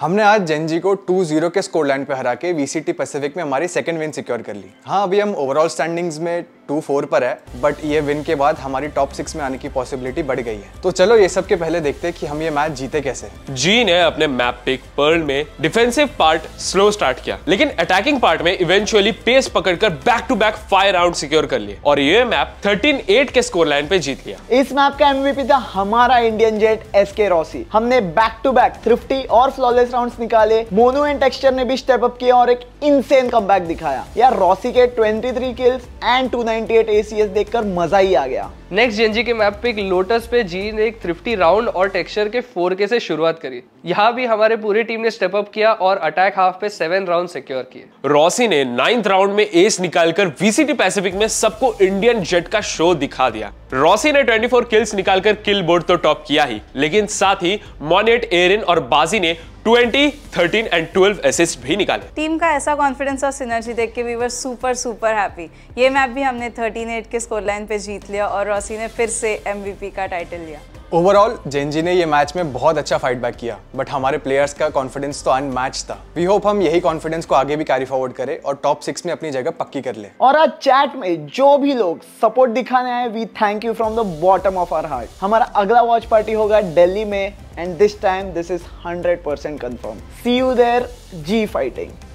हमने आज जेनजी को 2-0 के स्कोरलैंड पे हरा के वीसीटी पैसिफिक में हमारी सेकंड विन सिक्योर कर ली हाँ अभी हम ओवरऑल स्टैंडिंग्स में टू फोर पर है बट ये विन के बाद हमारी टॉप सिक्स में आने की पॉसिबिलिटी बढ़ गई है तो चलो ये सब के पहले देखते हैं कि हम ये मैच जीते कैसे जी ने अपने मैप पिक पर्ल में डिफेंसिव पार्ट स्लो स्टार्ट किया लेकिन अटैकिंग पार्ट में इवेंचुअली पेस पकड़कर back to back five round secure कर लिए और ये मैप थर्टीन एट के स्कोर लाइन पे जीत लिया इस मैप का एमवीपी था हमारा Indian jet skRossi हमने बैक टू बैक थ्रिफ्टी और फ्लॉलेस राउंड निकाले मोनो एंड टेक्सचर ने भी स्टेप अप किया और एक इनसेन कम दिखाया यार रॉसी के twenty three kills and two 98 ACS देखकर मजा ही आ गया नेक्स्ट जेनजी के मैप पिक लोटस पे जी ने एक थ्रिफ्टी राउंड और टेक्सचर के 4K से शुरुआत करी यहाँ भी हमारे पूरी टीम ने स्टेप अप किया और अटैक हाफ पे सेवन राउंड सिक्योर किए रॉसी ने नाइन्थ राउंड में एस निकालकर वीसीटी पैसिफिक में सबको इंडियन जेट का शो दिखा दिया रॉसी ने 24 किल्स निकालकर किल बोर्ड तो टॉप किया ही लेकिन साथ ही मोनेट एरिन और बाजी ने 20, 13 एंड 12 असिस्ट भी निकाले टीम का ऐसा कॉन्फिडेंस और सिनर्जी देख के we were super super happy ये मैच भी हमने 13-8 के स्कोर लाइन पे जीत लिया और रॉसी ने फिर से एमवीपी का टाइटल लिया ओवरऑल जेनजी ने ये मैच में बहुत अच्छा फाइट बैक किया बट हमारे प्लेयर्स का कॉन्फिडेंस तो अनमैच था वी होप हम यही कॉन्फिडेंस को आगे भी कैरी फॉरवर्ड करें और टॉप सिक्स में अपनी जगह पक्की कर ले और आज चैट में जो भी लोग सपोर्ट दिखाने आए we thank you from the bottom of our heart हमारा अगला वॉच पार्टी होगा दिल्ली में and this time this is hundred percent confirm see you there जी फाइटिंग